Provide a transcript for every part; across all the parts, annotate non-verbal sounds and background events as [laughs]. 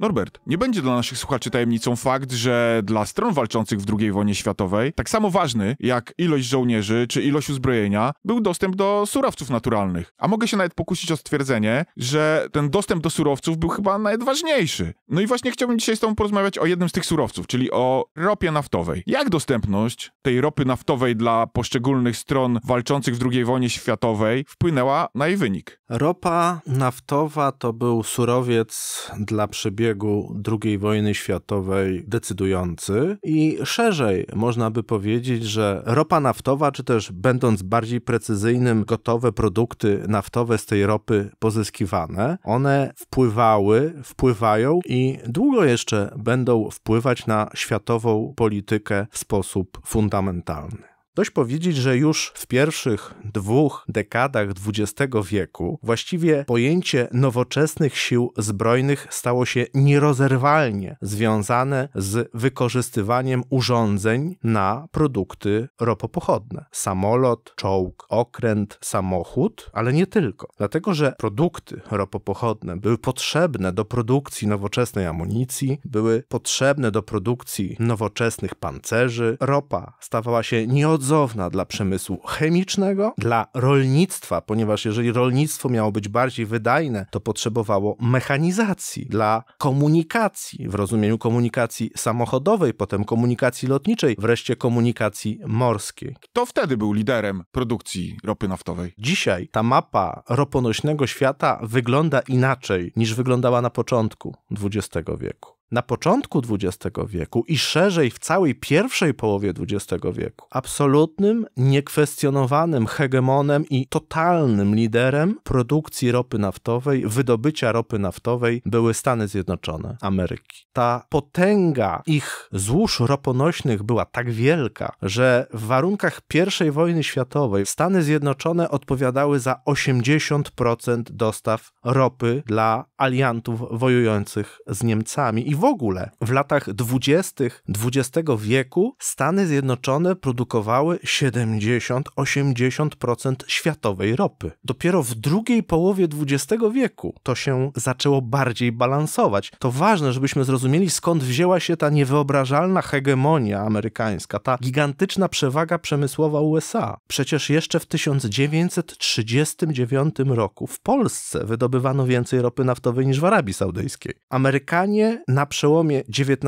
Norbert, nie będzie dla naszych słuchaczy tajemnicą fakt, że dla stron walczących w II wojnie światowej, tak samo ważny jak ilość żołnierzy czy ilość uzbrojenia, był dostęp do surowców naturalnych. A mogę się nawet pokusić o stwierdzenie, że ten dostęp do surowców był chyba najważniejszy. No i właśnie chciałbym dzisiaj z Tobą porozmawiać o jednym z tych surowców, czyli o ropie naftowej. Jak dostępność tej ropy naftowej dla poszczególnych stron walczących w II wojnie światowej wpłynęła na jej wynik? Ropa naftowa to był surowiec dla przebiegu przebiegu II wojny światowej decydujący i szerzej można by powiedzieć, że ropa naftowa, czy też będąc bardziej precyzyjnym, gotowe produkty naftowe z tej ropy pozyskiwane, one wpływały, wpływają i długo jeszcze będą wpływać na światową politykę w sposób fundamentalny. Dość powiedzieć, że już w pierwszych dwóch dekadach XX wieku właściwie pojęcie nowoczesnych sił zbrojnych stało się nierozerwalnie związane z wykorzystywaniem urządzeń na produkty ropopochodne. Samolot, czołg, okręt, samochód, ale nie tylko. Dlatego, że produkty ropopochodne były potrzebne do produkcji nowoczesnej amunicji, były potrzebne do produkcji nowoczesnych pancerzy, ropa stawała się nieodzowną odzowna dla przemysłu chemicznego, dla rolnictwa, ponieważ jeżeli rolnictwo miało być bardziej wydajne, to potrzebowało mechanizacji, dla komunikacji, w rozumieniu komunikacji samochodowej, potem komunikacji lotniczej, wreszcie komunikacji morskiej. Kto wtedy był liderem produkcji ropy naftowej? Dzisiaj ta mapa roponośnego świata wygląda inaczej niż wyglądała na początku XX wieku na początku XX wieku i szerzej w całej pierwszej połowie XX wieku absolutnym, niekwestionowanym hegemonem i totalnym liderem produkcji ropy naftowej, wydobycia ropy naftowej były Stany Zjednoczone Ameryki. Ta potęga ich złóż roponośnych była tak wielka, że w warunkach I wojny światowej Stany Zjednoczone odpowiadały za 80% dostaw ropy dla aliantów wojujących z Niemcami i w ogóle w latach 20. XX wieku Stany Zjednoczone produkowały 70-80% światowej ropy. Dopiero w drugiej połowie XX wieku to się zaczęło bardziej balansować. To ważne, żebyśmy zrozumieli skąd wzięła się ta niewyobrażalna hegemonia amerykańska, ta gigantyczna przewaga przemysłowa USA. Przecież jeszcze w 1939 roku w Polsce wydobywano więcej ropy naftowej niż w Arabii Saudyjskiej. Amerykanie na przełomie XIX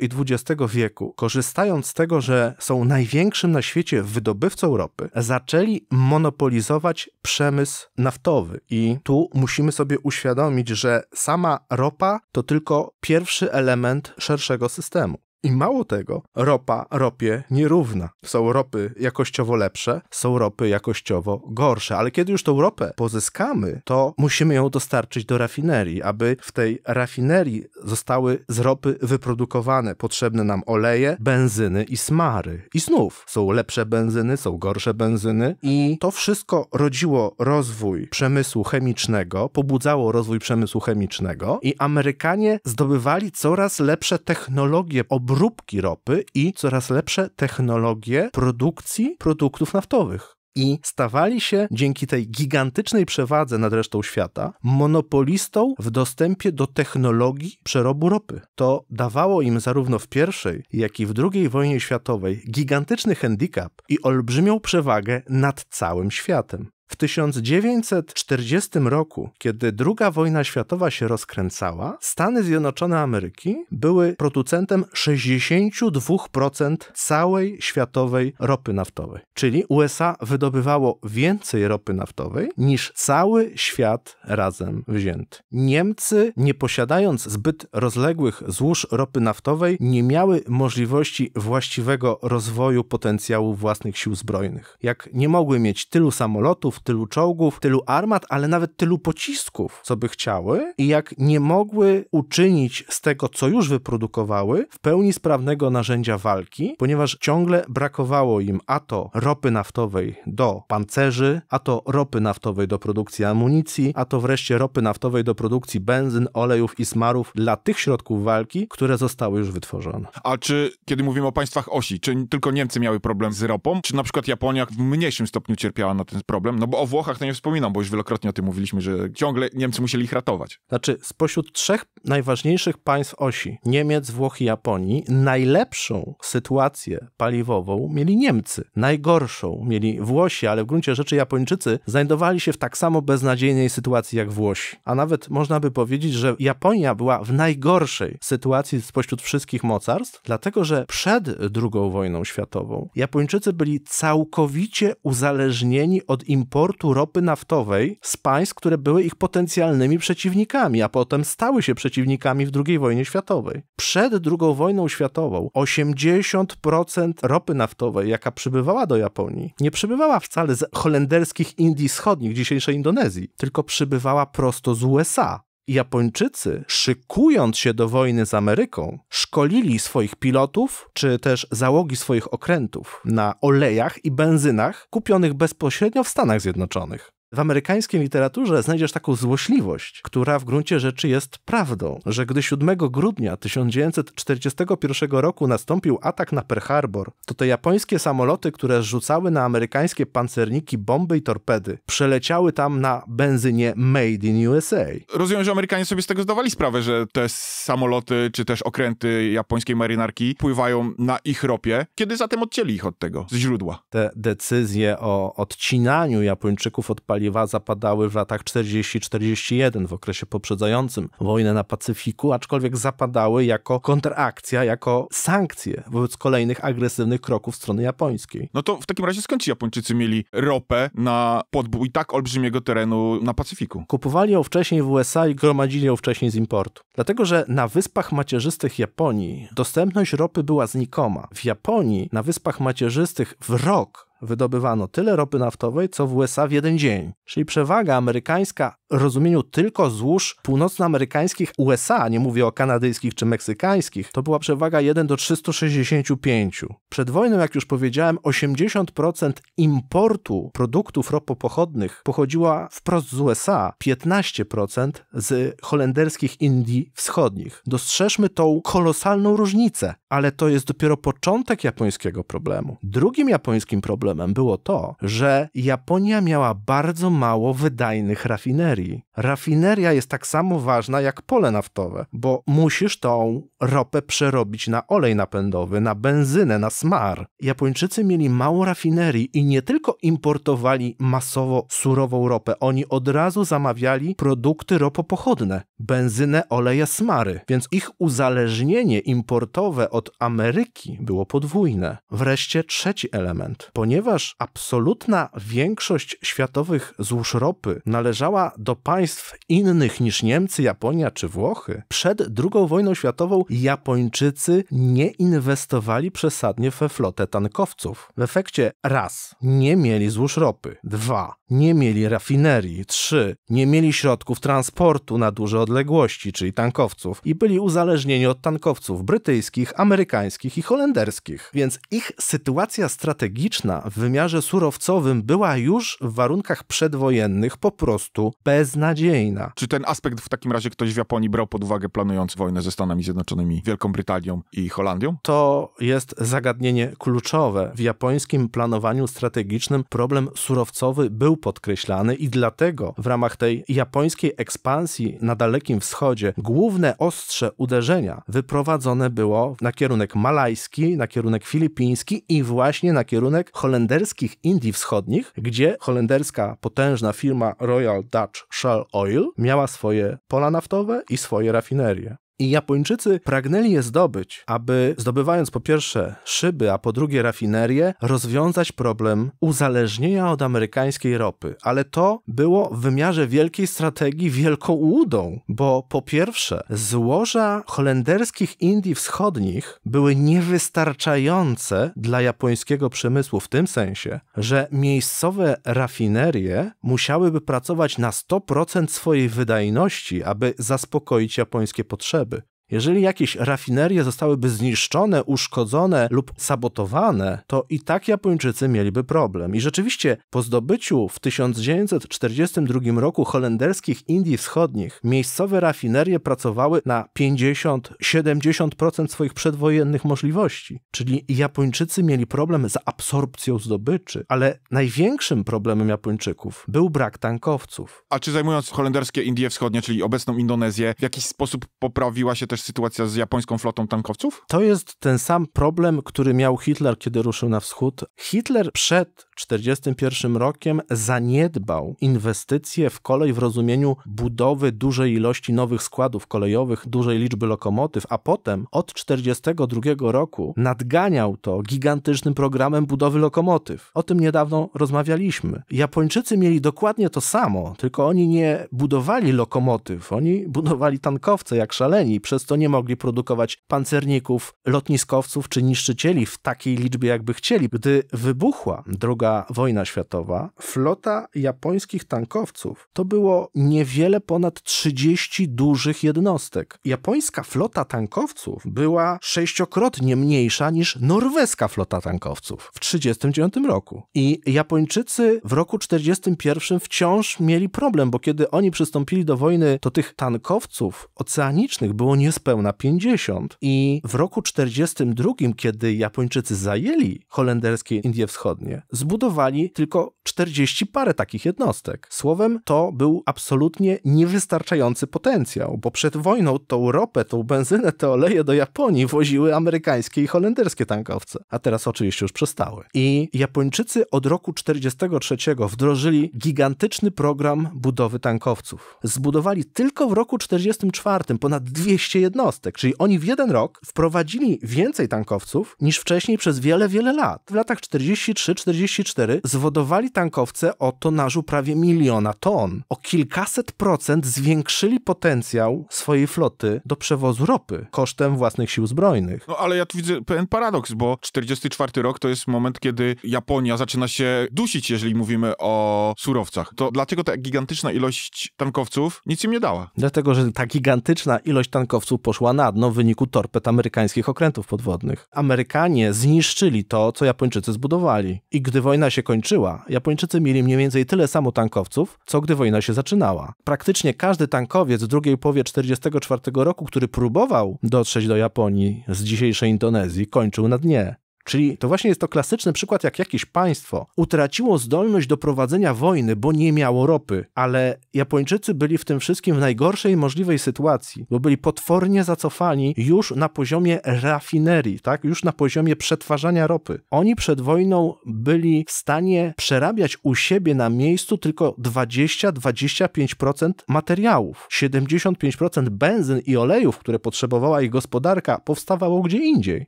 i XX wieku, korzystając z tego, że są największym na świecie wydobywcą ropy, zaczęli monopolizować przemysł naftowy. I tu musimy sobie uświadomić, że sama ropa to tylko pierwszy element szerszego systemu. I mało tego, ropa ropie nierówna. Są ropy jakościowo lepsze, są ropy jakościowo gorsze, ale kiedy już tą ropę pozyskamy, to musimy ją dostarczyć do rafinerii, aby w tej rafinerii zostały z ropy wyprodukowane potrzebne nam oleje, benzyny i smary. I znów są lepsze benzyny, są gorsze benzyny i to wszystko rodziło rozwój przemysłu chemicznego, pobudzało rozwój przemysłu chemicznego i Amerykanie zdobywali coraz lepsze technologie ob obróbki ropy i coraz lepsze technologie produkcji produktów naftowych i stawali się dzięki tej gigantycznej przewadze nad resztą świata monopolistą w dostępie do technologii przerobu ropy. To dawało im zarówno w pierwszej, jak i w drugiej wojnie światowej gigantyczny handicap i olbrzymią przewagę nad całym światem. W 1940 roku, kiedy II wojna światowa się rozkręcała, Stany Zjednoczone Ameryki były producentem 62% całej światowej ropy naftowej. Czyli USA wydobywało więcej ropy naftowej niż cały świat razem wzięty. Niemcy, nie posiadając zbyt rozległych złóż ropy naftowej, nie miały możliwości właściwego rozwoju potencjału własnych sił zbrojnych. Jak nie mogły mieć tylu samolotów, samolotów, tylu czołgów, tylu armat, ale nawet tylu pocisków, co by chciały, i jak nie mogły uczynić z tego, co już wyprodukowały, w pełni sprawnego narzędzia walki, ponieważ ciągle brakowało im a to ropy naftowej do pancerzy, a to ropy naftowej do produkcji amunicji, a to wreszcie ropy naftowej do produkcji benzyn, olejów i smarów dla tych środków walki, które zostały już wytworzone. A czy, kiedy mówimy o państwach osi, czy tylko Niemcy miały problem z ropą, czy na przykład Japonia w mniejszym stopniu cierpiała na ten problem? No no bo o Włochach to nie wspominam, bo już wielokrotnie o tym mówiliśmy, że ciągle Niemcy musieli ich ratować. Znaczy, spośród trzech najważniejszych państw osi, Niemiec, Włoch i Japonii, najlepszą sytuację paliwową mieli Niemcy. Najgorszą mieli Włosi, ale w gruncie rzeczy Japończycy znajdowali się w tak samo beznadziejnej sytuacji jak Włosi. A nawet można by powiedzieć, że Japonia była w najgorszej sytuacji spośród wszystkich mocarstw, dlatego że przed II wojną światową Japończycy byli całkowicie uzależnieni od importu importu ropy naftowej z państw, które były ich potencjalnymi przeciwnikami, a potem stały się przeciwnikami w II wojnie światowej. Przed II wojną światową 80% ropy naftowej, jaka przybywała do Japonii, nie przybywała wcale z holenderskich Indii Wschodnich, dzisiejszej Indonezji, tylko przybywała prosto z USA. Japończycy, szykując się do wojny z Ameryką, szkolili swoich pilotów czy też załogi swoich okrętów na olejach i benzynach kupionych bezpośrednio w Stanach Zjednoczonych. W amerykańskiej literaturze znajdziesz taką złośliwość, która w gruncie rzeczy jest prawdą, że gdy 7 grudnia 1941 roku nastąpił atak na Pearl Harbor, to te japońskie samoloty, które rzucały na amerykańskie pancerniki bomby i torpedy, przeleciały tam na benzynie Made in USA. Rozumiem, że Amerykanie sobie z tego zdawali sprawę, że te samoloty czy też okręty japońskiej marynarki pływają na ich ropie, kiedy zatem odcięli ich od tego, z źródła. Te decyzje o odcinaniu Japończyków od paliwa paliwa zapadały w latach 40-41, w okresie poprzedzającym wojnę na Pacyfiku, aczkolwiek zapadały jako kontrakcja, jako sankcje wobec kolejnych agresywnych kroków strony japońskiej. No to w takim razie skąd ci Japończycy mieli ropę na podbój tak olbrzymiego terenu na Pacyfiku? Kupowali ją wcześniej w USA i gromadzili ją wcześniej z importu. Dlatego, że na wyspach macierzystych Japonii dostępność ropy była znikoma. W Japonii na wyspach macierzystych w rok wydobywano tyle ropy naftowej, co w USA w jeden dzień. Czyli przewaga amerykańska w rozumieniu tylko złóż północnoamerykańskich USA, nie mówię o kanadyjskich czy meksykańskich, to była przewaga 1 do 365. Przed wojną, jak już powiedziałem, 80% importu produktów ropopochodnych pochodziła wprost z USA, 15% z holenderskich Indii Wschodnich. Dostrzeżmy tą kolosalną różnicę, ale to jest dopiero początek japońskiego problemu. Drugim japońskim problemem problemem było to, że Japonia miała bardzo mało wydajnych rafinerii. Rafineria jest tak samo ważna jak pole naftowe, bo musisz tą ropę przerobić na olej napędowy, na benzynę, na smar. Japończycy mieli mało rafinerii i nie tylko importowali masowo surową ropę, oni od razu zamawiali produkty ropopochodne, benzynę, oleje, smary, więc ich uzależnienie importowe od Ameryki było podwójne. Wreszcie trzeci element. Ponieważ ponieważ absolutna większość światowych złóż ropy należała do państw innych niż Niemcy, Japonia czy Włochy, przed II wojną światową Japończycy nie inwestowali przesadnie we flotę tankowców. W efekcie raz, nie mieli złóż ropy, dwa, nie mieli rafinerii, trzy, nie mieli środków transportu na duże odległości, czyli tankowców i byli uzależnieni od tankowców brytyjskich, amerykańskich i holenderskich. Więc ich sytuacja strategiczna w wymiarze surowcowym była już w warunkach przedwojennych po prostu beznadziejna. Czy ten aspekt w takim razie ktoś w Japonii brał pod uwagę planując wojnę ze Stanami Zjednoczonymi, Wielką Brytanią i Holandią? To jest zagadnienie kluczowe. W japońskim planowaniu strategicznym problem surowcowy był podkreślany i dlatego w ramach tej japońskiej ekspansji na Dalekim Wschodzie główne ostrze uderzenia wyprowadzone było na kierunek malajski, na kierunek filipiński i właśnie na kierunek holenderski holenderskich Indii Wschodnich, gdzie holenderska potężna firma Royal Dutch Shell Oil miała swoje pola naftowe i swoje rafinerie. I Japończycy pragnęli je zdobyć, aby zdobywając po pierwsze szyby, a po drugie rafinerie, rozwiązać problem uzależnienia od amerykańskiej ropy. Ale to było w wymiarze wielkiej strategii wielką łudą, bo po pierwsze złoża holenderskich Indii Wschodnich były niewystarczające dla japońskiego przemysłu w tym sensie, że miejscowe rafinerie musiałyby pracować na 100% swojej wydajności, aby zaspokoić japońskie potrzeby. Jeżeli jakieś rafinerie zostałyby zniszczone, uszkodzone lub sabotowane, to i tak Japończycy mieliby problem. I rzeczywiście po zdobyciu w 1942 roku holenderskich Indii Wschodnich miejscowe rafinerie pracowały na 50-70% swoich przedwojennych możliwości. Czyli Japończycy mieli problem z absorpcją zdobyczy, ale największym problemem Japończyków był brak tankowców. A czy zajmując holenderskie Indie Wschodnie, czyli obecną Indonezję, w jakiś sposób poprawiła się też też sytuacja z japońską flotą tankowców? To jest ten sam problem, który miał Hitler, kiedy ruszył na wschód. Hitler przed 1941 rokiem zaniedbał inwestycje w kolej w rozumieniu budowy dużej ilości nowych składów kolejowych, dużej liczby lokomotyw, a potem od 1942 roku nadganiał to gigantycznym programem budowy lokomotyw. O tym niedawno rozmawialiśmy. Japończycy mieli dokładnie to samo, tylko oni nie budowali lokomotyw, oni budowali tankowce jak szaleni, przez co nie mogli produkować pancerników, lotniskowców czy niszczycieli w takiej liczbie, jakby chcieli. Gdy wybuchła druga II wojna światowa, flota japońskich tankowców to było niewiele ponad 30 dużych jednostek. Japońska flota tankowców była sześciokrotnie mniejsza niż norweska flota tankowców w 1939 roku. I Japończycy w roku 1941 wciąż mieli problem, bo kiedy oni przystąpili do wojny, to tych tankowców oceanicznych było niespełna 50. I w roku 1942, kiedy Japończycy zajęli holenderskie Indie Wschodnie, zbudowali zbudowali tylko 40 parę takich jednostek. Słowem, to był absolutnie niewystarczający potencjał, bo przed wojną tą ropę, tą benzynę, te oleje do Japonii woziły amerykańskie i holenderskie tankowce, a teraz oczywiście już przestały. I Japończycy od roku 43 wdrożyli gigantyczny program budowy tankowców. Zbudowali tylko w roku 44 ponad 200 jednostek, czyli oni w jeden rok wprowadzili więcej tankowców niż wcześniej przez wiele, wiele lat. W latach 43, 44 zwodowali tankowce o tonażu prawie miliona ton. O kilkaset procent zwiększyli potencjał swojej floty do przewozu ropy kosztem własnych sił zbrojnych. No ale ja tu widzę pewien paradoks, bo 44 rok to jest moment, kiedy Japonia zaczyna się dusić, jeżeli mówimy o surowcach. To dlaczego ta gigantyczna ilość tankowców nic im nie dała? Dlatego, że ta gigantyczna ilość tankowców poszła na dno w wyniku torped amerykańskich okrętów podwodnych. Amerykanie zniszczyli to, co Japończycy zbudowali. I gdy wojna wojna się kończyła, Japończycy mieli mniej więcej tyle samo tankowców, co gdy wojna się zaczynała. Praktycznie każdy tankowiec w drugiej połowie 1944 roku, który próbował dotrzeć do Japonii z dzisiejszej Indonezji, kończył na dnie. Czyli to właśnie jest to klasyczny przykład, jak jakieś państwo utraciło zdolność do prowadzenia wojny, bo nie miało ropy, ale Japończycy byli w tym wszystkim w najgorszej możliwej sytuacji, bo byli potwornie zacofani już na poziomie rafinerii, tak? już na poziomie przetwarzania ropy. Oni przed wojną byli w stanie przerabiać u siebie na miejscu tylko 20-25% materiałów. 75% benzyn i olejów, które potrzebowała ich gospodarka, powstawało gdzie indziej.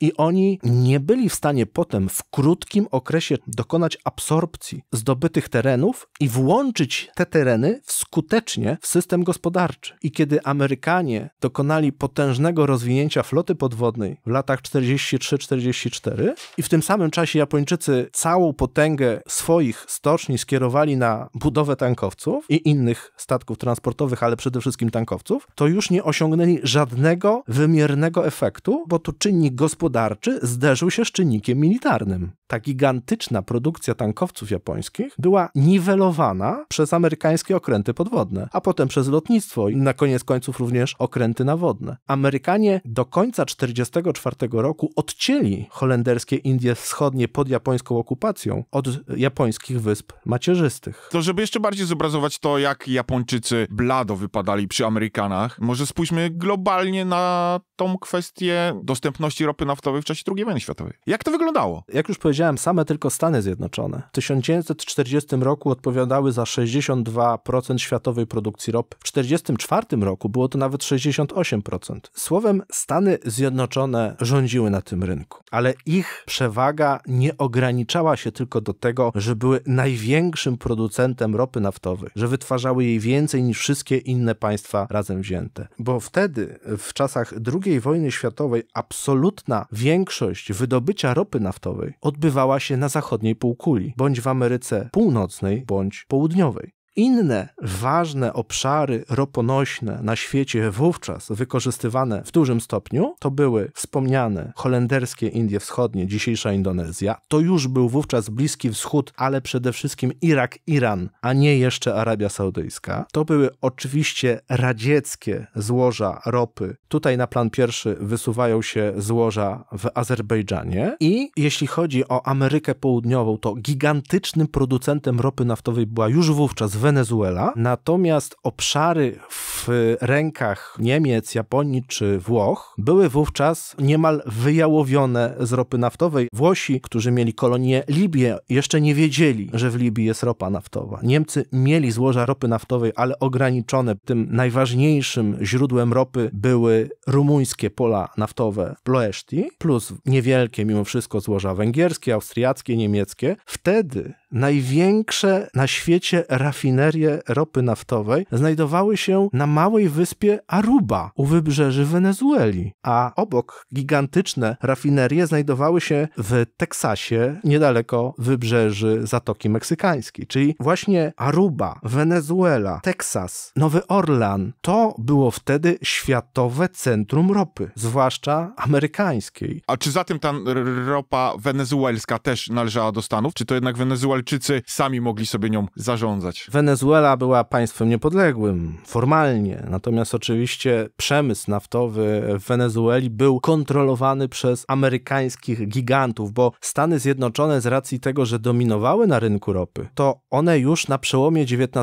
I oni nie byli w stanie potem w krótkim okresie dokonać absorpcji zdobytych terenów i włączyć te tereny skutecznie w system gospodarczy. I kiedy Amerykanie dokonali potężnego rozwinięcia floty podwodnej w latach 43-44 i w tym samym czasie Japończycy całą potęgę swoich stoczni skierowali na budowę tankowców i innych statków transportowych, ale przede wszystkim tankowców, to już nie osiągnęli żadnego wymiernego efektu, bo tu czynnik gospodarczy zderzył się z czynnikiem czynnikiem militarnym. Ta gigantyczna produkcja tankowców japońskich była niwelowana przez amerykańskie okręty podwodne, a potem przez lotnictwo i na koniec końców również okręty nawodne. Amerykanie do końca 1944 roku odcięli holenderskie Indie Wschodnie pod japońską okupacją od japońskich wysp macierzystych. To żeby jeszcze bardziej zobrazować to, jak Japończycy blado wypadali przy Amerykanach, może spójrzmy globalnie na tą kwestię dostępności ropy naftowej w czasie II wojny światowej. Jak jak to wyglądało? Jak już powiedziałem, same tylko Stany Zjednoczone w 1940 roku odpowiadały za 62% światowej produkcji ropy. W 1944 roku było to nawet 68%. Słowem, Stany Zjednoczone rządziły na tym rynku, ale ich przewaga nie ograniczała się tylko do tego, że były największym producentem ropy naftowej, że wytwarzały jej więcej niż wszystkie inne państwa razem wzięte. Bo wtedy, w czasach II wojny światowej, absolutna większość wydobycia wydobycia ropy naftowej odbywała się na zachodniej półkuli, bądź w Ameryce Północnej, bądź Południowej inne ważne obszary roponośne na świecie wówczas wykorzystywane w dużym stopniu to były wspomniane holenderskie Indie Wschodnie, dzisiejsza Indonezja. To już był wówczas Bliski Wschód, ale przede wszystkim Irak, Iran, a nie jeszcze Arabia Saudyjska. To były oczywiście radzieckie złoża ropy. Tutaj na plan pierwszy wysuwają się złoża w Azerbejdżanie. I jeśli chodzi o Amerykę Południową, to gigantycznym producentem ropy naftowej była już wówczas Wenezuela Wenezuela, natomiast obszary w rękach Niemiec, Japonii czy Włoch były wówczas niemal wyjałowione z ropy naftowej. Włosi, którzy mieli kolonię Libię, jeszcze nie wiedzieli, że w Libii jest ropa naftowa. Niemcy mieli złoża ropy naftowej, ale ograniczone. Tym najważniejszym źródłem ropy były rumuńskie pola naftowe w Ploeszti, plus niewielkie mimo wszystko złoża węgierskie, austriackie, niemieckie. Wtedy Największe na świecie rafinerie ropy naftowej znajdowały się na małej wyspie Aruba u wybrzeży Wenezueli, a obok gigantyczne rafinerie znajdowały się w Teksasie, niedaleko wybrzeży Zatoki Meksykańskiej. Czyli właśnie Aruba, Wenezuela, Teksas, Nowy Orlan to było wtedy światowe centrum ropy, zwłaszcza amerykańskiej. A czy zatem ta ropa wenezuelska też należała do Stanów? Czy to jednak Wenezuela Kubalczycy sami mogli sobie nią zarządzać. Wenezuela była państwem niepodległym, formalnie, natomiast oczywiście przemysł naftowy w Wenezueli był kontrolowany przez amerykańskich gigantów, bo Stany Zjednoczone z racji tego, że dominowały na rynku ropy, to one już na przełomie XIX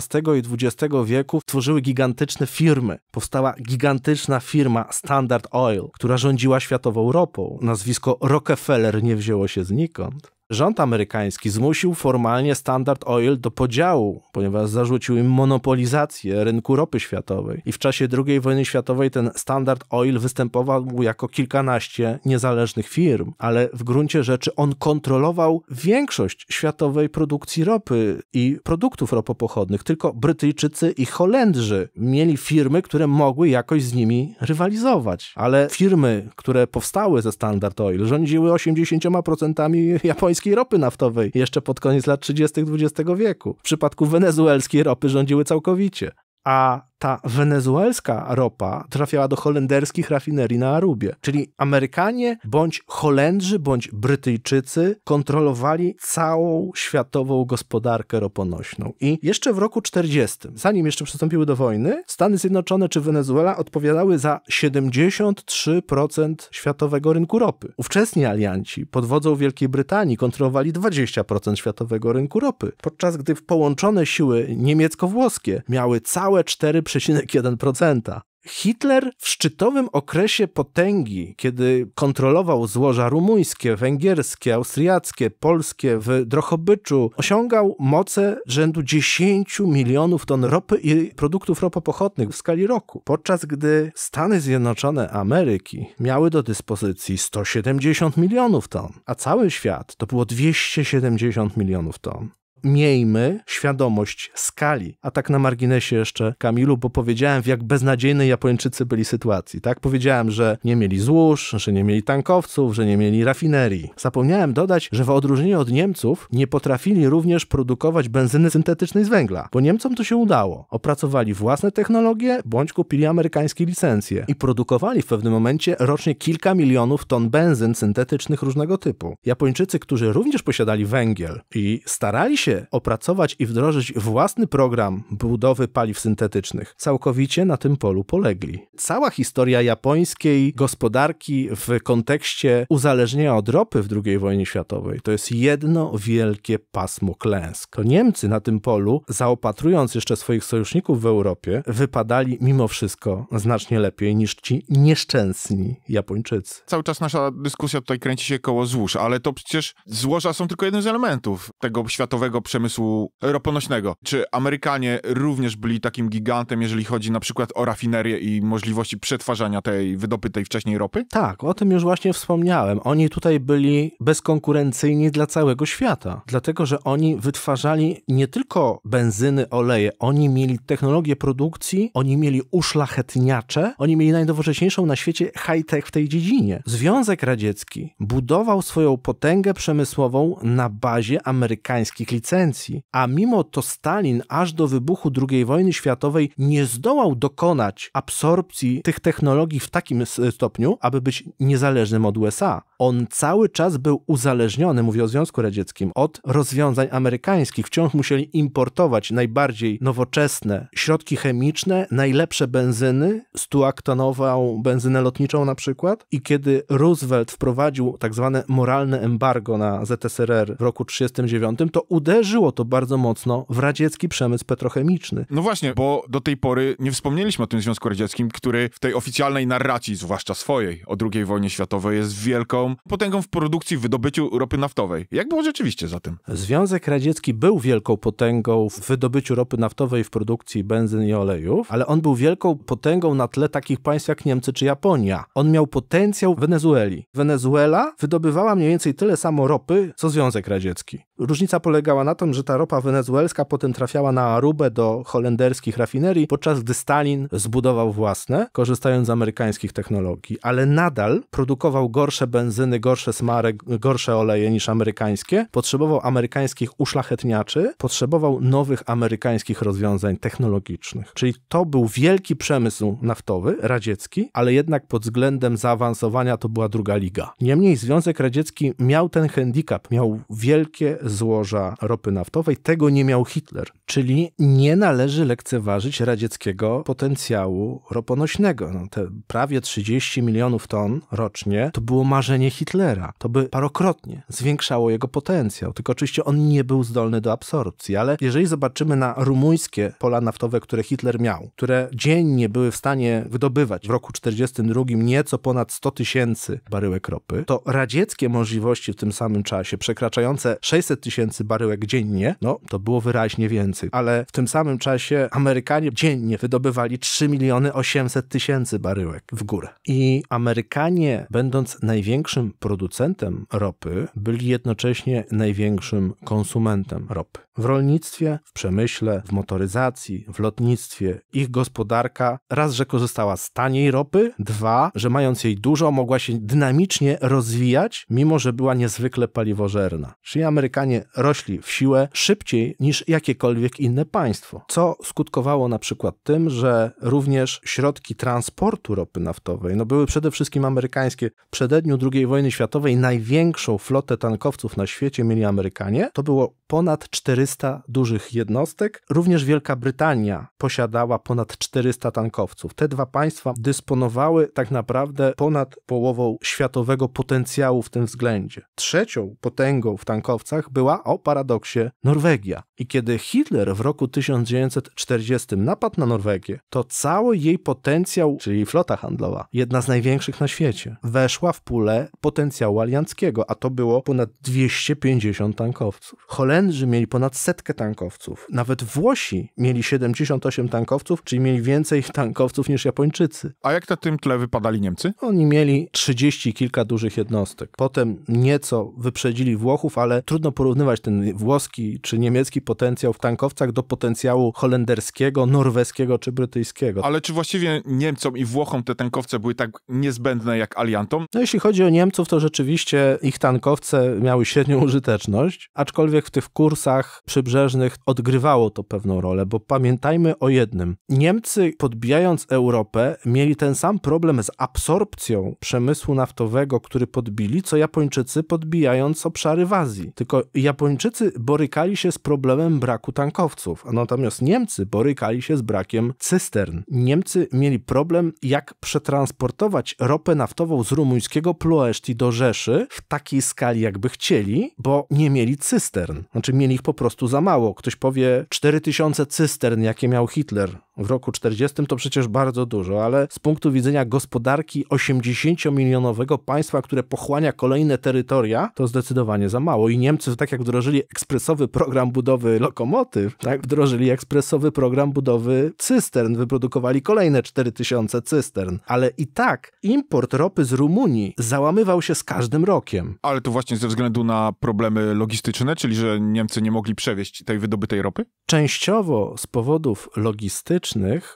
i XX wieku tworzyły gigantyczne firmy. Powstała gigantyczna firma Standard Oil, która rządziła światową ropą. Nazwisko Rockefeller nie wzięło się znikąd. Rząd amerykański zmusił formalnie Standard Oil do podziału, ponieważ zarzucił im monopolizację rynku ropy światowej. I w czasie II wojny światowej ten Standard Oil występował jako kilkanaście niezależnych firm, ale w gruncie rzeczy on kontrolował większość światowej produkcji ropy i produktów ropopochodnych. Tylko Brytyjczycy i Holendrzy mieli firmy, które mogły jakoś z nimi rywalizować. Ale firmy, które powstały ze Standard Oil, rządziły 80% [laughs] japońskich amerykańskiej ropy naftowej jeszcze pod koniec lat 30. XX wieku. W przypadku wenezuelskiej ropy rządziły całkowicie. A ta wenezuelska ropa trafiała do holenderskich rafinerii na Arubie. Czyli Amerykanie bądź Holendrzy bądź Brytyjczycy kontrolowali całą światową gospodarkę roponośną. I jeszcze w roku 40, zanim jeszcze przystąpiły do wojny, Stany Zjednoczone czy Wenezuela odpowiadały za 73% światowego rynku ropy. Ówczesni alianci pod wodzą Wielkiej Brytanii kontrolowali 20% światowego rynku ropy, podczas gdy połączone siły niemiecko-włoskie miały całe 4, 0,1%. Hitler w szczytowym okresie potęgi, kiedy kontrolował złoża rumuńskie, węgierskie, austriackie, polskie w Drohobyczu, osiągał moce rzędu 10 milionów ton ropy i produktów ropopochodnych w skali roku. Podczas gdy Stany Zjednoczone Ameryki miały do dyspozycji 170 milionów ton, a cały świat to było 270 milionów ton miejmy świadomość skali. A tak na marginesie jeszcze, Kamilu, bo powiedziałem, w jak beznadziejnej Japończycy byli sytuacji, tak? Powiedziałem, że nie mieli złóż, że nie mieli tankowców, że nie mieli rafinerii. Zapomniałem dodać, że w odróżnieniu od Niemców nie potrafili również produkować benzyny syntetycznej z węgla, bo Niemcom to się udało. Opracowali własne technologie, bądź kupili amerykańskie licencje i produkowali w pewnym momencie rocznie kilka milionów ton benzyn syntetycznych różnego typu. Japończycy, którzy również posiadali węgiel i starali się opracować i wdrożyć własny program budowy paliw syntetycznych, całkowicie na tym polu polegli. Cała historia japońskiej gospodarki w kontekście uzależnienia od ropy w II wojnie światowej to jest jedno wielkie pasmo klęsk. To Niemcy na tym polu, zaopatrując jeszcze swoich sojuszników w Europie, wypadali mimo wszystko znacznie lepiej niż ci nieszczęsni Japończycy. Cały czas nasza dyskusja tutaj kręci się koło złóż, ale to przecież złoża są tylko jednym z elementów tego światowego przemysłu roponośnego. Czy Amerykanie również byli takim gigantem, jeżeli chodzi na przykład o rafinerię i możliwości przetwarzania tej wydobytej wcześniej ropy? Tak, o tym już właśnie wspomniałem. Oni tutaj byli bezkonkurencyjni dla całego świata, dlatego że oni wytwarzali nie tylko benzyny, oleje, oni mieli technologię produkcji, oni mieli uszlachetniacze, oni mieli najnowocześniejszą na świecie high-tech w tej dziedzinie. Związek Radziecki budował swoją potęgę przemysłową na bazie amerykańskich licencji licencji, a mimo to Stalin aż do wybuchu II wojny światowej nie zdołał dokonać absorpcji tych technologii w takim stopniu, aby być niezależnym od USA. On cały czas był uzależniony, mówię o Związku Radzieckim, od rozwiązań amerykańskich. Wciąż musieli importować najbardziej nowoczesne środki chemiczne, najlepsze benzyny, stuaktonową benzynę lotniczą na przykład. I kiedy Roosevelt wprowadził tak zwane moralne embargo na ZSRR w roku 1939, to uderzył uderzyło to bardzo mocno w radziecki przemysł petrochemiczny. No właśnie, bo do tej pory nie wspomnieliśmy o tym Związku Radzieckim, który w tej oficjalnej narracji, zwłaszcza swojej, o II wojnie światowej jest wielką potęgą w produkcji, wydobyciu ropy naftowej. Jak było rzeczywiście za tym? Związek Radziecki był wielką potęgą w wydobyciu ropy naftowej, w produkcji benzyn i olejów, ale on był wielką potęgą na tle takich państw jak Niemcy czy Japonia. On miał potencjał Wenezueli. Wenezuela wydobywała mniej więcej tyle samo ropy, co Związek Radziecki. Różnica polegała na tym, że ta ropa wenezuelska potem trafiała na Arubę do holenderskich rafinerii, podczas gdy Stalin zbudował własne, korzystając z amerykańskich technologii, ale nadal produkował gorsze benzyny, gorsze smary, gorsze oleje niż amerykańskie, potrzebował amerykańskich uszlachetniaczy, potrzebował nowych amerykańskich rozwiązań technologicznych. Czyli to był wielki przemysł naftowy radziecki, ale jednak pod względem zaawansowania to była druga liga. Niemniej Związek Radziecki miał ten handicap, miał wielkie złoża ropy ropy naftowej. Tego nie miał Hitler. Czyli nie należy lekceważyć radzieckiego potencjału roponośnego. No, te prawie 30 milionów ton rocznie to było marzenie Hitlera. To by parokrotnie zwiększało jego potencjał. Tylko oczywiście on nie był zdolny do absorpcji. Ale jeżeli zobaczymy na rumuńskie pola naftowe, które Hitler miał, które dziennie były w stanie wydobywać w roku 1942 nieco ponad 100 tysięcy baryłek ropy, to radzieckie możliwości w tym samym czasie, przekraczające 600 tysięcy baryłek dziennie, no to było wyraźnie więcej. Ale w tym samym czasie Amerykanie dziennie wydobywali 3 miliony 800 tysięcy baryłek w górę. I Amerykanie, będąc największym producentem ropy, byli jednocześnie największym konsumentem ropy. W rolnictwie, w przemyśle, w motoryzacji, w lotnictwie ich gospodarka raz, że korzystała z taniej ropy, dwa, że mając jej dużo, mogła się dynamicznie rozwijać, mimo że była niezwykle paliwożerna. Czyli Amerykanie rośli w siłę szybciej niż jakiekolwiek inne państwo. Co skutkowało na przykład tym, że również środki transportu ropy naftowej no były przede wszystkim amerykańskie. W przededniu II wojny światowej największą flotę tankowców na świecie mieli Amerykanie. To było ponad 400 dużych jednostek. Również Wielka Brytania posiadała ponad 400 tankowców. Te dwa państwa dysponowały tak naprawdę ponad połową światowego potencjału w tym względzie. Trzecią potęgą w tankowcach była, o paradoksie, Norwegia. I kiedy Hitler w roku 1940 napadł na Norwegię, to cały jej potencjał, czyli flota handlowa, jedna z największych na świecie, weszła w pulę potencjału alianckiego, a to było ponad 250 tankowców. Cholera Holendrzy mieli ponad setkę tankowców. Nawet Włosi mieli 78 tankowców, czyli mieli więcej [laughs] tankowców niż Japończycy. A jak na tym tle wypadali Niemcy? Oni mieli 30 kilka dużych jednostek. Potem nieco wyprzedzili Włochów, ale trudno porównywać ten włoski czy niemiecki potencjał w tankowcach do potencjału holenderskiego, norweskiego czy brytyjskiego. Ale czy właściwie Niemcom i Włochom te tankowce były tak niezbędne jak aliantom? No jeśli chodzi o Niemców, to rzeczywiście ich tankowce miały średnią [laughs] użyteczność, aczkolwiek w tych w kursach przybrzeżnych odgrywało to pewną rolę, bo pamiętajmy o jednym. Niemcy podbijając Europę mieli ten sam problem z absorpcją przemysłu naftowego, który podbili, co Japończycy podbijając obszary w Azji. Tylko Japończycy borykali się z problemem braku tankowców, natomiast Niemcy borykali się z brakiem cystern. Niemcy mieli problem, jak przetransportować ropę naftową z rumuńskiego Ploeszti do Rzeszy w takiej skali, jakby chcieli, bo nie mieli cystern. Znaczy mieli ich po prostu za mało. Ktoś powie 4000 cystern, jakie miał Hitler w roku 40 to przecież bardzo dużo, ale z punktu widzenia gospodarki 80-milionowego państwa, które pochłania kolejne terytoria, to zdecydowanie za mało. I Niemcy, tak jak wdrożyli ekspresowy program budowy lokomotyw, tak wdrożyli ekspresowy program budowy cystern, wyprodukowali kolejne 4000 cystern. Ale i tak import ropy z Rumunii załamywał się z każdym rokiem. Ale to właśnie ze względu na problemy logistyczne, czyli że Niemcy nie mogli przewieźć tej wydobytej ropy? Częściowo z powodów logistycznych,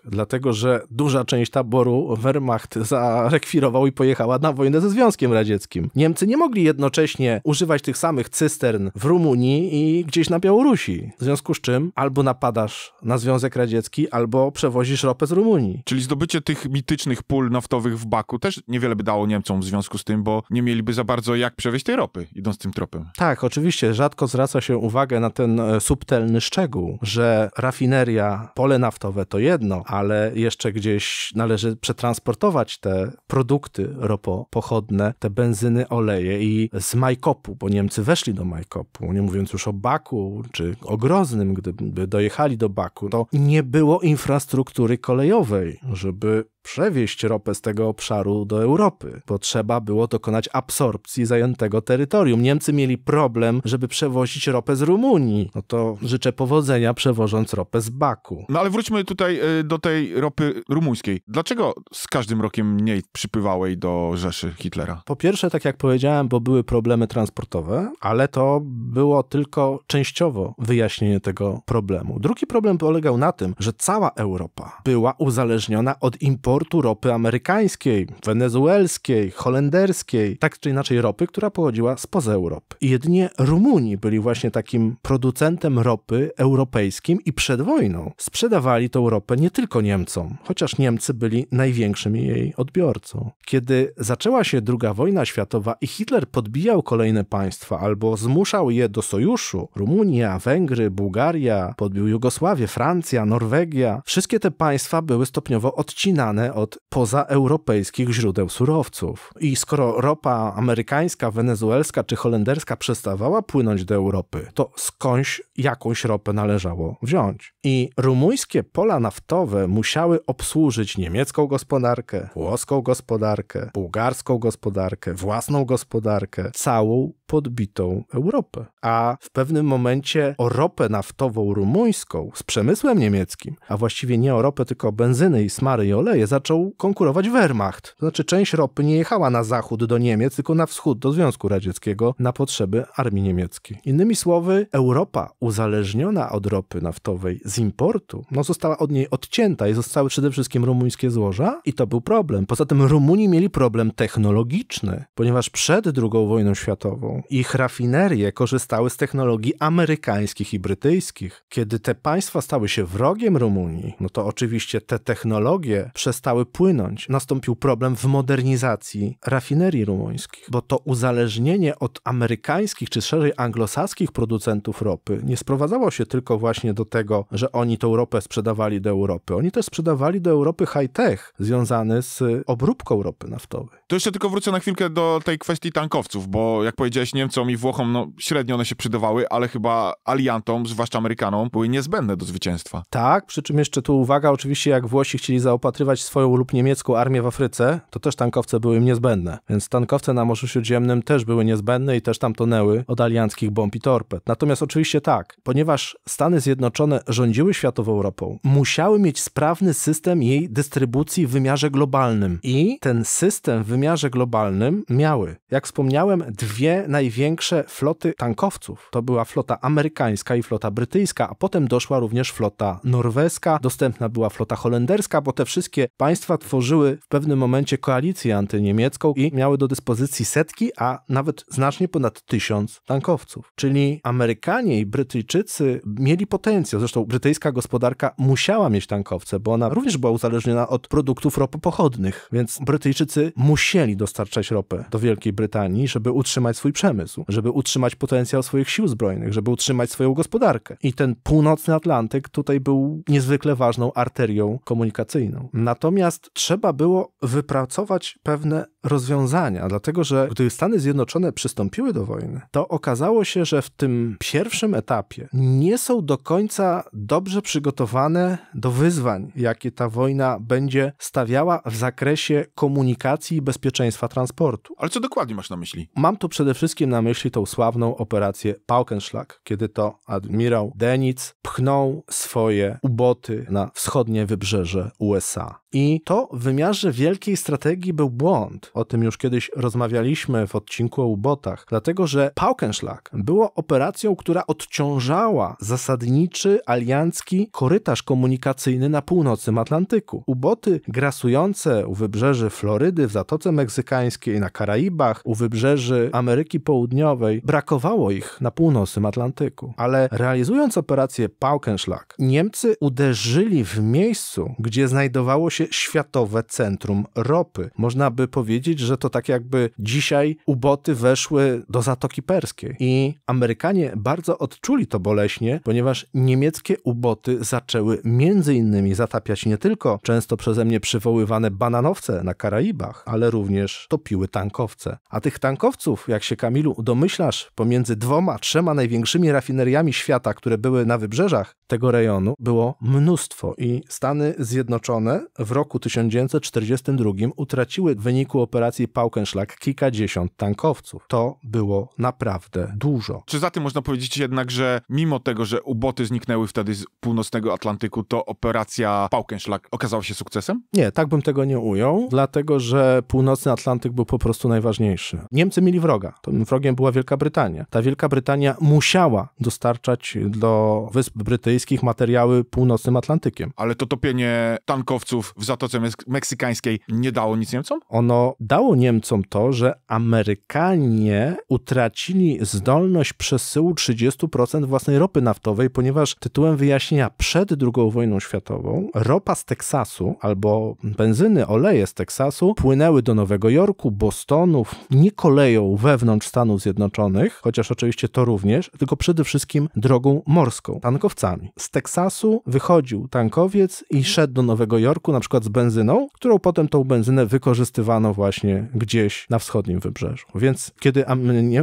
dlatego że duża część taboru Wehrmacht zarekwirował i pojechała na wojnę ze Związkiem Radzieckim. Niemcy nie mogli jednocześnie używać tych samych cystern w Rumunii i gdzieś na Białorusi. W związku z czym albo napadasz na Związek Radziecki, albo przewozisz ropę z Rumunii. Czyli zdobycie tych mitycznych pól naftowych w Baku też niewiele by dało Niemcom w związku z tym, bo nie mieliby za bardzo jak przewieźć tej ropy, idąc tym tropem. Tak, oczywiście. Rzadko zwraca się uwagę na ten e, subtelny szczegół, że rafineria, pole naftowe to jedno, ale jeszcze gdzieś należy przetransportować te produkty ropopochodne, te benzyny, oleje i z Majkopu, bo Niemcy weszli do Majkopu, nie mówiąc już o Baku czy o Groznym, gdyby dojechali do Baku, to nie było infrastruktury kolejowej, żeby przewieźć ropę z tego obszaru do Europy, bo trzeba było dokonać absorpcji zajętego terytorium. Niemcy mieli problem, żeby przewozić ropę z Rumunii. No to życzę powodzenia przewożąc ropę z Baku. No ale wróćmy tutaj e, do tej ropy rumuńskiej. Dlaczego z każdym rokiem mniej przypływałej do Rzeszy Hitlera? Po pierwsze, tak jak powiedziałem, bo były problemy transportowe, ale to było tylko częściowo wyjaśnienie tego problemu. Drugi problem polegał na tym, że cała Europa była uzależniona od importu importu ropy amerykańskiej, wenezuelskiej, holenderskiej, tak czy inaczej ropy, która pochodziła spoza Europy. I jedynie Rumuni byli właśnie takim producentem ropy europejskim i przed wojną sprzedawali tę ropę nie tylko Niemcom, chociaż Niemcy byli największym jej odbiorcą. Kiedy zaczęła się II wojna światowa i Hitler podbijał kolejne państwa albo zmuszał je do sojuszu, Rumunia, Węgry, Bułgaria, podbił Jugosławię, Francja, Norwegia, wszystkie te państwa były stopniowo odcinane pozyskane od pozaeuropejskich źródeł surowców. I skoro ropa amerykańska, wenezuelska czy holenderska przestawała płynąć do Europy, to skądś jakąś ropę należało wziąć. I rumuńskie pola naftowe musiały obsłużyć niemiecką gospodarkę, włoską gospodarkę, bułgarską gospodarkę, własną gospodarkę, całą podbitą Europę. A w pewnym momencie o ropę naftową rumuńską z przemysłem niemieckim, a właściwie nie o ropę, tylko o benzyny i smary i oleje zaczął konkurować Wehrmacht. To znaczy część ropy nie jechała na zachód do Niemiec, tylko na wschód do Związku Radzieckiego na potrzeby armii niemieckiej. Innymi słowy, Europa uzależniona od ropy naftowej z importu, no została od niej odcięta i zostały przede wszystkim rumuńskie złoża i to był problem. Poza tym Rumuni mieli problem technologiczny, ponieważ przed II wojną światową ich rafinerie korzystały z technologii amerykańskich i brytyjskich. Kiedy te państwa stały się wrogiem Rumunii, no to oczywiście te technologie przez przestały płynąć, nastąpił problem w modernizacji rafinerii rumuńskich, bo to uzależnienie od amerykańskich czy szerzej anglosaskich producentów ropy nie sprowadzało się tylko właśnie do tego, że oni tą ropę sprzedawali do Europy. Oni też sprzedawali do Europy high-tech związany z obróbką ropy naftowej. To jeszcze tylko wrócę na chwilkę do tej kwestii tankowców, bo jak powiedziałeś Niemcom i Włochom, no średnio one się przydawały, ale chyba aliantom, zwłaszcza Amerykanom, były niezbędne do zwycięstwa. Tak, przy czym jeszcze tu uwaga, oczywiście jak Włosi chcieli zaopatrywać swoją lub niemiecką armię w Afryce, to też tankowce były im niezbędne. Więc tankowce na Morzu Śródziemnym też były niezbędne i też tam tonęły od alianckich bomb i torped. Natomiast oczywiście tak, ponieważ Stany Zjednoczone rządziły światową Europą, musiały mieć sprawny system jej dystrybucji w wymiarze globalnym. I ten system w wymiarze globalnym miały, jak wspomniałem, dwie największe floty tankowców. To była flota amerykańska i flota brytyjska, a potem doszła również flota norweska, dostępna była flota holenderska, bo te wszystkie Państwa tworzyły w pewnym momencie koalicję antyniemiecką i miały do dyspozycji setki, a nawet znacznie ponad tysiąc tankowców. Czyli Amerykanie i Brytyjczycy mieli potencjał. Zresztą brytyjska gospodarka musiała mieć tankowce, bo ona również była uzależniona od produktów ropopochodnych, więc Brytyjczycy musieli dostarczać ropę do Wielkiej Brytanii, żeby utrzymać swój przemysł, żeby utrzymać potencjał swoich sił zbrojnych, żeby utrzymać swoją gospodarkę. I ten północny Atlantyk tutaj był niezwykle ważną arterią komunikacyjną. Natomiast Natomiast trzeba było wypracować pewne rozwiązania, dlatego że gdy Stany Zjednoczone przystąpiły do wojny, to okazało się, że w tym pierwszym etapie nie są do końca dobrze przygotowane do wyzwań, jakie ta wojna będzie stawiała w zakresie komunikacji i bezpieczeństwa transportu. Ale co dokładnie masz na myśli? Mam tu przede wszystkim na myśli tą sławną operację Paukenschlag, kiedy to admirał Denitz pchnął swoje uboty na wschodnie wybrzeże USA. I to w wymiarze wielkiej strategii był błąd, o tym już kiedyś rozmawialiśmy w odcinku o ubotach, dlatego że Paukenschlag było operacją, która odciążała zasadniczy aliancki korytarz komunikacyjny na północnym Atlantyku. Uboty grasujące u wybrzeży Florydy, w Zatoce Meksykańskiej, na Karaibach, u wybrzeży Ameryki Południowej, brakowało ich na północnym Atlantyku. Ale realizując operację Paukenschlag, Niemcy uderzyli w miejscu, gdzie znajdowało się światowe centrum ropy. Można by powiedzieć, powiedzieć, że to tak jakby dzisiaj uboty weszły do Zatoki Perskiej. I Amerykanie bardzo odczuli to boleśnie, ponieważ niemieckie uboty zaczęły między innymi zatapiać nie tylko często przeze mnie przywoływane bananowce na Karaibach, ale również topiły tankowce. A tych tankowców, jak się Kamilu domyślasz, pomiędzy dwoma, trzema największymi rafineriami świata, które były na wybrzeżach tego rejonu, było mnóstwo i Stany Zjednoczone w roku 1942 utraciły w wyniku operacji Paukenschlag kilkadziesiąt tankowców. To było naprawdę dużo. Czy za tym można powiedzieć jednak, że mimo tego, że uboty zniknęły wtedy z północnego Atlantyku, to operacja Paukenschlag okazała się sukcesem? Nie, tak bym tego nie ujął, dlatego że północny Atlantyk był po prostu najważniejszy. Niemcy mieli wroga. Tym wrogiem była Wielka Brytania. Ta Wielka Brytania musiała dostarczać do Wysp Brytyjskich materiały północnym Atlantykiem. Ale to topienie tankowców w Zatoce Meksykańskiej nie dało nic Niemcom? Ono dało Niemcom to, że Amerykanie utracili zdolność przesyłu 30% własnej ropy naftowej, ponieważ tytułem wyjaśnienia przed II wojną światową ropa z Teksasu albo benzyny, oleje z Teksasu płynęły do Nowego Jorku, Bostonu, nie koleją wewnątrz Stanów Zjednoczonych, chociaż oczywiście to również, tylko przede wszystkim drogą morską, tankowcami. Z Teksasu wychodził tankowiec i szedł do Nowego Jorku na przykład z benzyną, którą potem tą benzynę wykorzystywano właśnie właśnie gdzieś na wschodnim wybrzeżu. Więc kiedy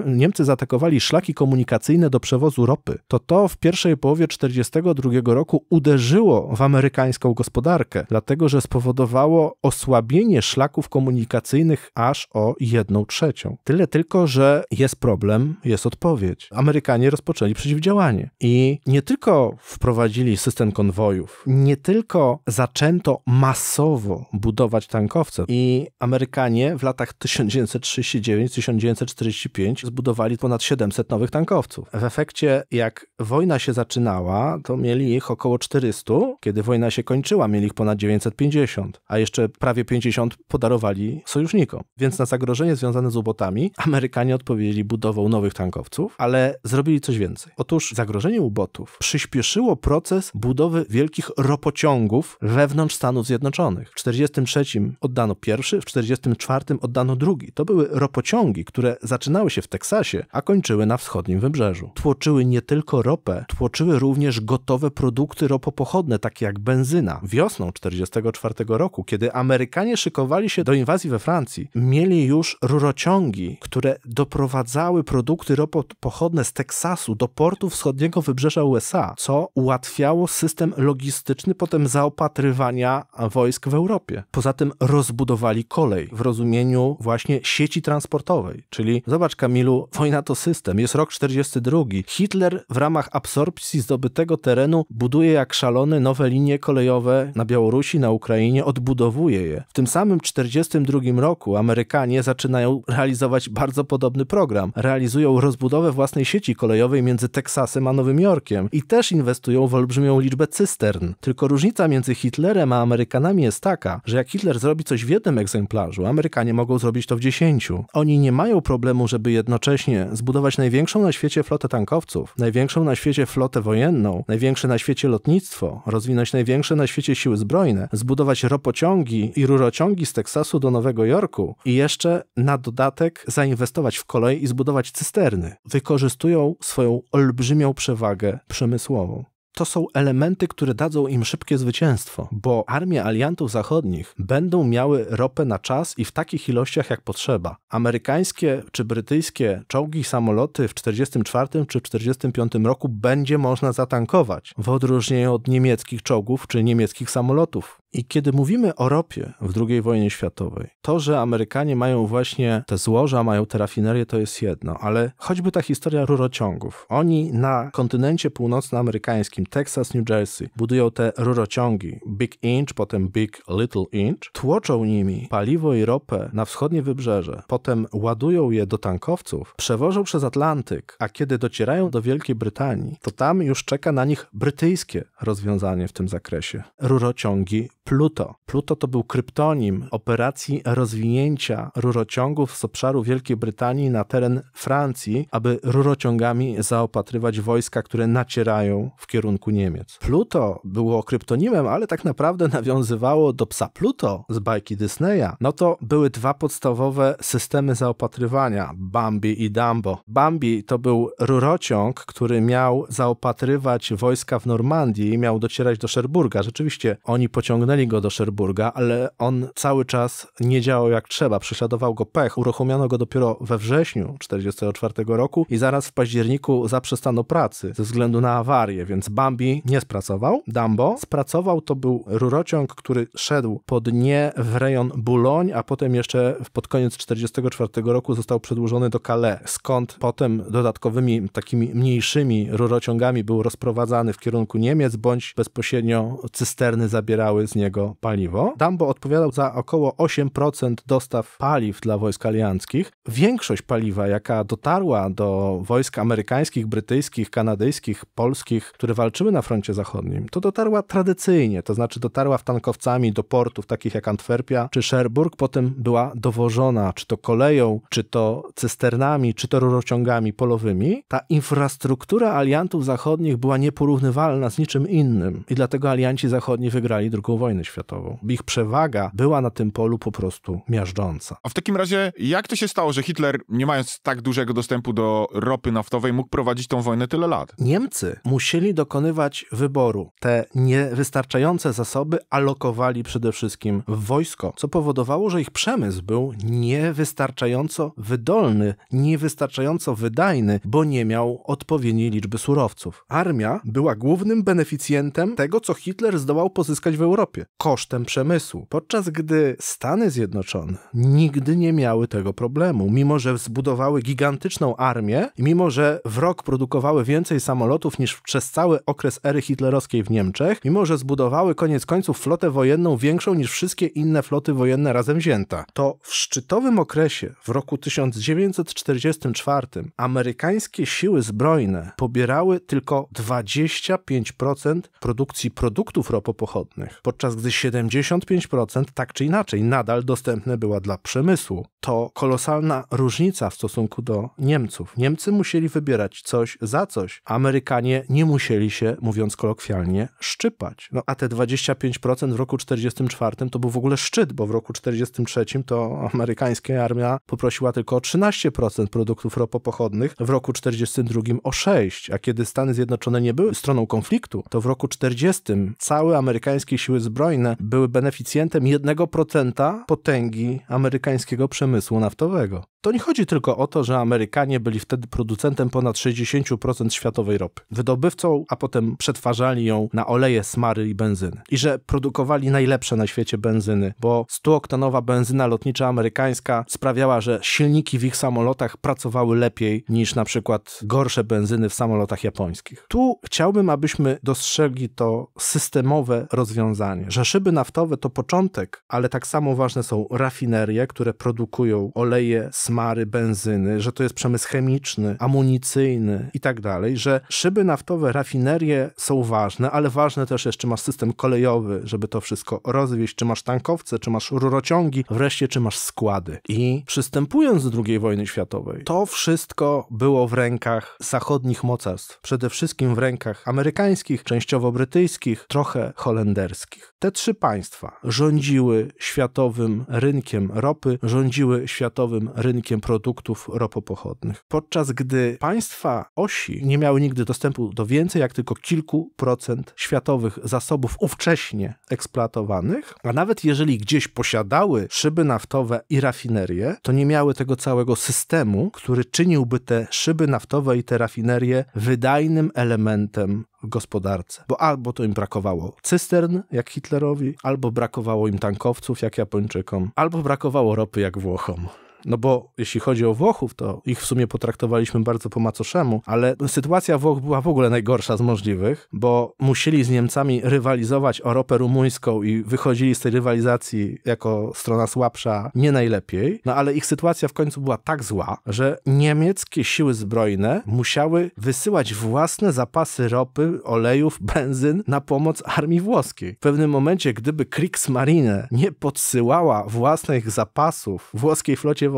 Niemcy zaatakowali szlaki komunikacyjne do przewozu ropy, to to w pierwszej połowie 1942 roku uderzyło w amerykańską gospodarkę, dlatego że spowodowało osłabienie szlaków komunikacyjnych aż o jedną trzecią. Tyle tylko, że jest problem, jest odpowiedź. Amerykanie rozpoczęli przeciwdziałanie i nie tylko wprowadzili system konwojów, nie tylko zaczęto masowo budować tankowce i Amerykanie Rosjanie w latach 1939-1945 zbudowali ponad 700 nowych tankowców. W efekcie, jak wojna się zaczynała, to mieli ich około 400, kiedy wojna się kończyła, mieli ich ponad 950, a jeszcze prawie 50 podarowali sojusznikom. Więc na zagrożenie związane z ubotami Amerykanie odpowiedzieli budową nowych tankowców, ale zrobili coś więcej. Otóż zagrożenie ubotów przyspieszyło proces budowy wielkich ropociągów wewnątrz Stanów Zjednoczonych. W 1943 oddano pierwszy, w 1944 1904 oddano drugi. To były ropociągi, które zaczynały się w Teksasie, a kończyły na wschodnim wybrzeżu. Tłoczyły nie tylko ropę, tłoczyły również gotowe produkty ropopochodne, takie jak benzyna. Wiosną 1944 roku, kiedy Amerykanie szykowali się do inwazji we Francji, mieli już rurociągi, które doprowadzały produkty ropopochodne z Teksasu do portu wschodniego wybrzeża USA, co ułatwiało system logistyczny potem zaopatrywania wojsk w Europie. Poza tym rozbudowali kolej. W roz rozumieniu właśnie sieci transportowej. Czyli zobacz, Kamilu, wojna to system. Jest rok 42. Hitler w ramach absorpcji zdobytego terenu buduje jak szalony nowe linie kolejowe na Białorusi, na Ukrainie, odbudowuje je. W tym samym 42 roku Amerykanie zaczynają realizować bardzo podobny program. Realizują rozbudowę własnej sieci kolejowej między Teksasem a Nowym Jorkiem i też inwestują w olbrzymią liczbę cystern. Tylko różnica między Hitlerem a Amerykanami jest taka, że jak Hitler zrobi coś w jednym egzemplarzu, Amerykanie mogą zrobić to w dziesięciu. Oni nie mają problemu, żeby jednocześnie zbudować największą na świecie flotę tankowców, największą na świecie flotę wojenną, największe na świecie lotnictwo, rozwinąć największe na świecie siły zbrojne, zbudować ropociągi i rurociągi z Teksasu do Nowego Jorku i jeszcze na dodatek zainwestować w kolej i zbudować cysterny. Wykorzystują swoją olbrzymią przewagę przemysłową to są elementy, które dadzą im szybkie zwycięstwo, bo armie aliantów zachodnich będą miały ropę na czas i w takich ilościach, jak potrzeba. Amerykańskie czy brytyjskie czołgi i samoloty w 1944 czy 1945 roku będzie można zatankować, w odróżnieniu od niemieckich czołgów czy niemieckich samolotów. I kiedy mówimy o ropie w II wojnie światowej, to, że Amerykanie mają właśnie te złoża, mają te rafinerie, to jest jedno, ale choćby ta historia rurociągów. Oni na kontynencie północnoamerykańskim, Texas, New Jersey, budują te rurociągi Big Inch, potem Big Little Inch, tłoczą nimi paliwo i ropę na wschodnie wybrzeże, potem ładują je do tankowców, przewożą przez Atlantyk, a kiedy docierają do Wielkiej Brytanii, to tam już czeka na nich brytyjskie rozwiązanie w tym zakresie. Rurociągi Pluto. Pluto to był kryptonim operacji rozwinięcia rurociągów z obszaru Wielkiej Brytanii na teren Francji, aby rurociągami zaopatrywać wojska, które nacierają w kierunku Niemiec. Pluto było kryptonimem, ale tak naprawdę nawiązywało do psa Pluto z bajki Disneya. No to były dwa podstawowe systemy zaopatrywania: Bambi i Dumbo. Bambi to był rurociąg, który miał zaopatrywać wojska w Normandii i miał docierać do Sherburga. Rzeczywiście oni pociągnęli ściągnęli go do Szerburga, ale on cały czas nie działał jak trzeba, prześladował go pech, uruchomiono go dopiero we wrześniu 1944 roku i zaraz w październiku zaprzestano pracy ze względu na awarię, więc Bambi nie spracował, Dumbo spracował, to był rurociąg, który szedł po dnie w rejon Boulogne, a potem jeszcze pod koniec 1944 roku został przedłużony do Calais, skąd potem dodatkowymi takimi mniejszymi rurociągami był rozprowadzany w kierunku Niemiec, bądź bezpośrednio cysterny zabierały z niego niego paliwo. Dumbo odpowiadał za około 8% dostaw paliw dla wojsk alianckich. Większość paliwa, jaka dotarła do wojsk amerykańskich, brytyjskich, kanadyjskich, polskich, które walczyły na froncie zachodnim, to dotarła tradycyjnie, to znaczy dotarła w tankowcami do portów takich jak Antwerpia czy Cherbourg, potem była dowożona czy to koleją, czy to cysternami, czy to rurociągami polowymi. Ta infrastruktura aliantów zachodnich była nieporównywalna z niczym innym i dlatego alianci zachodni wygrali II wojnę światową. Ich przewaga była na tym polu po prostu miażdżąca. A w takim razie, jak to się stało, że Hitler, nie mając tak dużego dostępu do ropy naftowej, mógł prowadzić tą wojnę tyle lat? Niemcy musieli dokonywać wyboru. Te niewystarczające zasoby alokowali przede wszystkim w wojsko, co powodowało, że ich przemysł był niewystarczająco wydolny, niewystarczająco wydajny, bo nie miał odpowiedniej liczby surowców. Armia była głównym beneficjentem tego, co Hitler zdołał pozyskać w Europie. Europie kosztem przemysłu, podczas gdy Stany Zjednoczone nigdy nie miały tego problemu, mimo że zbudowały gigantyczną armię mimo że w rok produkowały więcej samolotów niż przez cały okres ery hitlerowskiej w Niemczech, mimo że zbudowały koniec końców flotę wojenną większą niż wszystkie inne floty wojenne razem wzięta, to w szczytowym okresie w roku 1944 amerykańskie siły zbrojne pobierały tylko 25% produkcji produktów ropopochodnych, podczas podczas gdy 75% tak czy inaczej nadal dostępne była dla przemysłu. To kolosalna różnica w stosunku do Niemców. Niemcy musieli wybierać coś za coś. Amerykanie nie musieli się, mówiąc kolokwialnie, szczypać. No a te 25% w roku 44 to był w ogóle szczyt, bo w roku 43 to amerykańska armia poprosiła tylko o 13% produktów ropopochodnych, w roku 42 o 6%, a kiedy Stany Zjednoczone nie były stroną konfliktu, to w roku 40 całe amerykańskie siły zbrojne zbrojne były beneficjentem 1% potęgi amerykańskiego przemysłu naftowego. To nie chodzi tylko o to, że Amerykanie byli wtedy producentem ponad 60% światowej ropy, wydobywcą, a potem przetwarzali ją na oleje, smary i benzyny. I że produkowali najlepsze na świecie benzyny, bo 100-oktanowa benzyna lotnicza amerykańska sprawiała, że silniki w ich samolotach pracowały lepiej niż na przykład gorsze benzyny w samolotach japońskich. Tu chciałbym, abyśmy dostrzegli to systemowe rozwiązanie, że szyby naftowe to początek, ale tak samo ważne są rafinerie, które produkują oleje, smary, mary benzyny, że to jest przemysł chemiczny, amunicyjny i tak dalej, że szyby naftowe, rafinerie są ważne, ale ważne też jest, czy masz system kolejowy, żeby to wszystko rozwieźć, czy masz tankowce, czy masz rurociągi, wreszcie czy masz składy. I przystępując do II wojny światowej, to wszystko było w rękach zachodnich mocarstw, przede wszystkim w rękach amerykańskich, częściowo brytyjskich, trochę holenderskich. Te trzy państwa rządziły światowym rynkiem ropy, rządziły światowym rynkiem produktów ropopochodnych. Podczas gdy państwa osi nie miały nigdy dostępu do więcej jak tylko kilku procent światowych zasobów ówcześnie eksploatowanych, a nawet jeżeli gdzieś posiadały szyby naftowe i rafinerie, to nie miały tego całego systemu, który czyniłby te szyby naftowe i te rafinerie wydajnym elementem w gospodarce. Bo albo to im brakowało cystern, jak Hitlerowi, albo brakowało im tankowców, jak Japończykom, albo brakowało ropy, jak Włochom. No bo jeśli chodzi o Włochów, to ich w sumie potraktowaliśmy bardzo po macoszemu, ale sytuacja Włoch była w ogóle najgorsza z możliwych, bo musieli z Niemcami rywalizować o ropę rumuńską i wychodzili z tej rywalizacji jako strona słabsza nie najlepiej. No ale ich sytuacja w końcu była tak zła, że niemieckie siły zbrojne musiały wysyłać własne zapasy ropy, olejów, [laughs] benzyn na pomoc armii włoskiej. W pewnym momencie, gdyby Kriegsmarine nie podsyłała własnych zapasów włoskiej flocie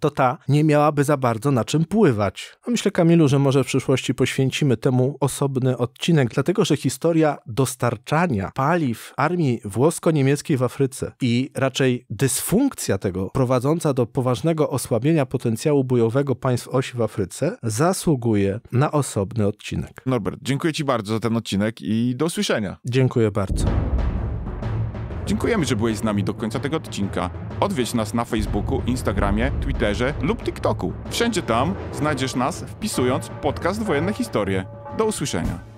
to ta nie miałaby za bardzo na czym pływać. A myślę, Kamilu, że może w przyszłości poświęcimy temu osobny odcinek, dlatego że historia dostarczania paliw armii włosko-niemieckiej w Afryce i raczej dysfunkcja tego prowadząca do poważnego osłabienia potencjału bojowego państw osi w Afryce zasługuje na osobny odcinek. Norbert, dziękuję Ci bardzo za ten odcinek i do usłyszenia. Dziękuję bardzo. Dziękujemy, że byłeś z nami do końca tego odcinka. Odwiedź nas na Facebooku, Instagramie, Twitterze lub TikToku. Wszędzie tam znajdziesz nas wpisując podcast Wojenne Historie. Do usłyszenia.